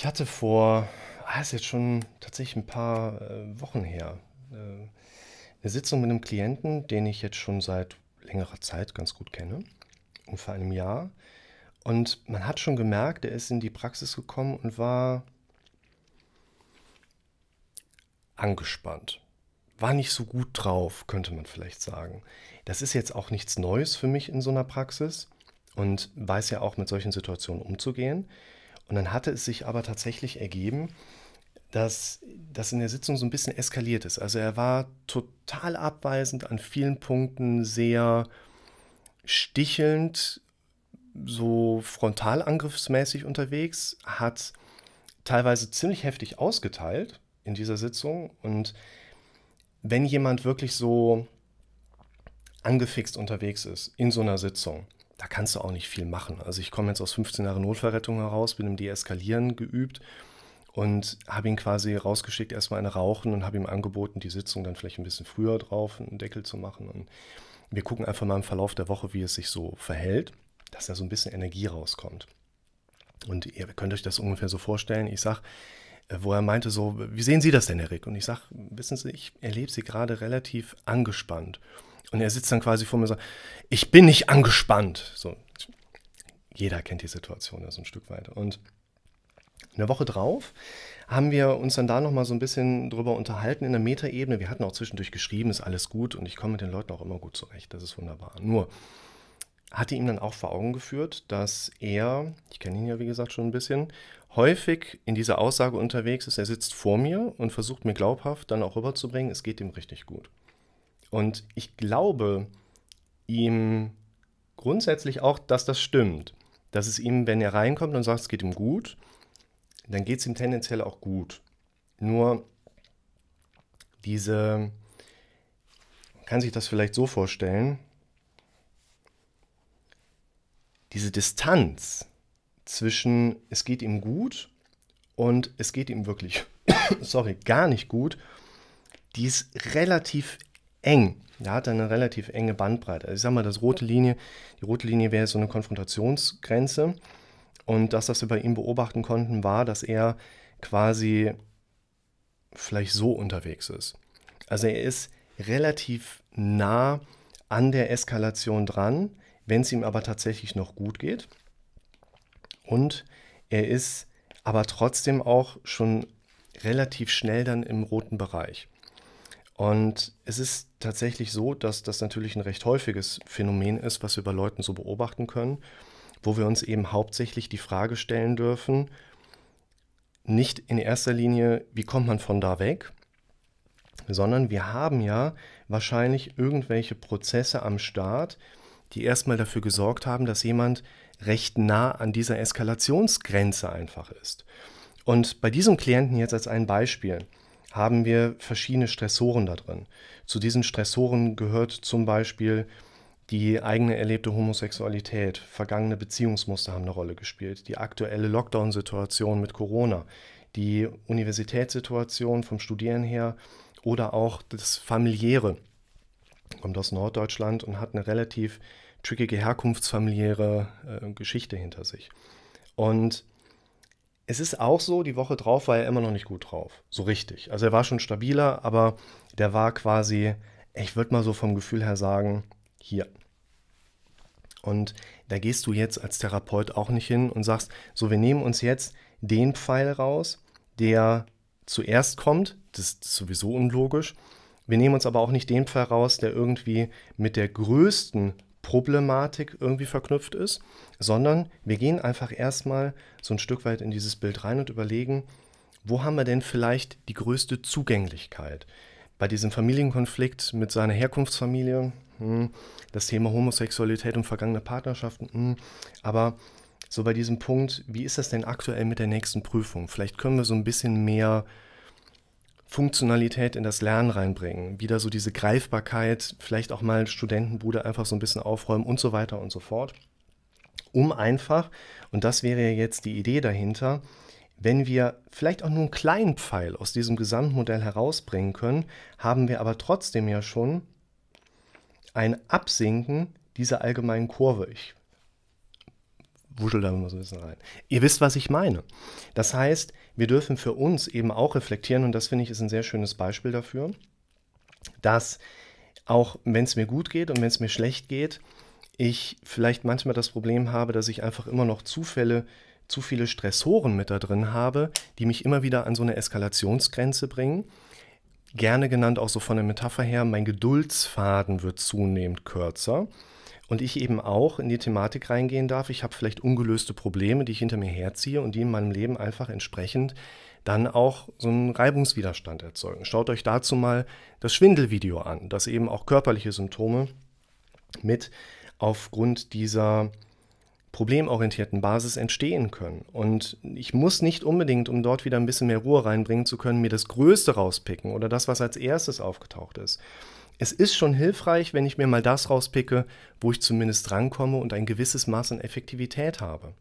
Ich hatte vor, ah, ist jetzt schon tatsächlich ein paar äh, Wochen her, äh, eine Sitzung mit einem Klienten, den ich jetzt schon seit längerer Zeit ganz gut kenne, ungefähr einem Jahr. Und man hat schon gemerkt, er ist in die Praxis gekommen und war angespannt. War nicht so gut drauf, könnte man vielleicht sagen. Das ist jetzt auch nichts Neues für mich in so einer Praxis und weiß ja auch mit solchen Situationen umzugehen. Und dann hatte es sich aber tatsächlich ergeben, dass das in der Sitzung so ein bisschen eskaliert ist. Also er war total abweisend, an vielen Punkten sehr stichelnd, so frontalangriffsmäßig unterwegs, hat teilweise ziemlich heftig ausgeteilt in dieser Sitzung. Und wenn jemand wirklich so angefixt unterwegs ist in so einer Sitzung, da kannst du auch nicht viel machen. Also ich komme jetzt aus 15 Jahren Notfallrettung heraus, bin im Deeskalieren geübt und habe ihn quasi rausgeschickt, erstmal eine rauchen und habe ihm angeboten, die Sitzung dann vielleicht ein bisschen früher drauf, einen Deckel zu machen. Und wir gucken einfach mal im Verlauf der Woche, wie es sich so verhält, dass da so ein bisschen Energie rauskommt. Und ihr könnt euch das ungefähr so vorstellen. Ich sage, äh, wo er meinte so, wie sehen Sie das denn, Herr Und ich sage, wissen Sie, ich erlebe Sie gerade relativ angespannt. Und er sitzt dann quasi vor mir und sagt, ich bin nicht angespannt. So, jeder kennt die Situation ja so ein Stück weit. Und eine Woche drauf haben wir uns dann da nochmal so ein bisschen drüber unterhalten in der Metaebene. Wir hatten auch zwischendurch geschrieben, ist alles gut und ich komme mit den Leuten auch immer gut zurecht. Das ist wunderbar. Nur hatte ihm dann auch vor Augen geführt, dass er, ich kenne ihn ja wie gesagt schon ein bisschen, häufig in dieser Aussage unterwegs ist, er sitzt vor mir und versucht mir glaubhaft dann auch rüberzubringen, es geht ihm richtig gut. Und ich glaube ihm grundsätzlich auch, dass das stimmt. Dass es ihm, wenn er reinkommt und sagt, es geht ihm gut, dann geht es ihm tendenziell auch gut. Nur diese, man kann sich das vielleicht so vorstellen, diese Distanz zwischen es geht ihm gut und es geht ihm wirklich, sorry, gar nicht gut, die ist relativ eng. Der hat eine relativ enge Bandbreite. Also ich sag mal, das rote Linie, die rote Linie wäre so eine Konfrontationsgrenze. Und das, was wir bei ihm beobachten konnten, war, dass er quasi vielleicht so unterwegs ist. Also er ist relativ nah an der Eskalation dran, wenn es ihm aber tatsächlich noch gut geht. Und er ist aber trotzdem auch schon relativ schnell dann im roten Bereich. Und es ist tatsächlich so, dass das natürlich ein recht häufiges Phänomen ist, was wir bei Leuten so beobachten können, wo wir uns eben hauptsächlich die Frage stellen dürfen, nicht in erster Linie, wie kommt man von da weg, sondern wir haben ja wahrscheinlich irgendwelche Prozesse am Start, die erstmal dafür gesorgt haben, dass jemand recht nah an dieser Eskalationsgrenze einfach ist. Und bei diesem Klienten jetzt als ein Beispiel haben wir verschiedene Stressoren da drin. Zu diesen Stressoren gehört zum Beispiel die eigene erlebte Homosexualität, vergangene Beziehungsmuster haben eine Rolle gespielt, die aktuelle Lockdown-Situation mit Corona, die Universitätssituation vom Studieren her oder auch das familiäre. Kommt aus Norddeutschland und hat eine relativ trickige herkunftsfamiliäre äh, Geschichte hinter sich. Und es ist auch so, die Woche drauf war er immer noch nicht gut drauf. So richtig. Also er war schon stabiler, aber der war quasi, ich würde mal so vom Gefühl her sagen, hier. Und da gehst du jetzt als Therapeut auch nicht hin und sagst, so, wir nehmen uns jetzt den Pfeil raus, der zuerst kommt. Das ist sowieso unlogisch. Wir nehmen uns aber auch nicht den Pfeil raus, der irgendwie mit der größten Problematik irgendwie verknüpft ist, sondern wir gehen einfach erstmal so ein Stück weit in dieses Bild rein und überlegen, wo haben wir denn vielleicht die größte Zugänglichkeit? Bei diesem Familienkonflikt mit seiner Herkunftsfamilie, hm, das Thema Homosexualität und vergangene Partnerschaften, hm, aber so bei diesem Punkt, wie ist das denn aktuell mit der nächsten Prüfung? Vielleicht können wir so ein bisschen mehr Funktionalität in das Lernen reinbringen, wieder so diese Greifbarkeit, vielleicht auch mal Studentenbude einfach so ein bisschen aufräumen und so weiter und so fort. Um einfach, und das wäre ja jetzt die Idee dahinter, wenn wir vielleicht auch nur einen kleinen Pfeil aus diesem Gesamtmodell herausbringen können, haben wir aber trotzdem ja schon ein Absinken dieser allgemeinen Kurve. Ich wuschel da mal so ein bisschen rein. Ihr wisst, was ich meine. Das heißt, wir dürfen für uns eben auch reflektieren, und das finde ich ist ein sehr schönes Beispiel dafür, dass auch wenn es mir gut geht und wenn es mir schlecht geht, ich vielleicht manchmal das Problem habe, dass ich einfach immer noch Zufälle, zu viele Stressoren mit da drin habe, die mich immer wieder an so eine Eskalationsgrenze bringen. Gerne genannt auch so von der Metapher her, mein Geduldsfaden wird zunehmend kürzer und ich eben auch in die Thematik reingehen darf. Ich habe vielleicht ungelöste Probleme, die ich hinter mir herziehe und die in meinem Leben einfach entsprechend dann auch so einen Reibungswiderstand erzeugen. Schaut euch dazu mal das Schwindelvideo an, das eben auch körperliche Symptome mit aufgrund dieser problemorientierten Basis entstehen können. Und ich muss nicht unbedingt, um dort wieder ein bisschen mehr Ruhe reinbringen zu können, mir das Größte rauspicken oder das, was als erstes aufgetaucht ist, es ist schon hilfreich, wenn ich mir mal das rauspicke, wo ich zumindest rankomme und ein gewisses Maß an Effektivität habe.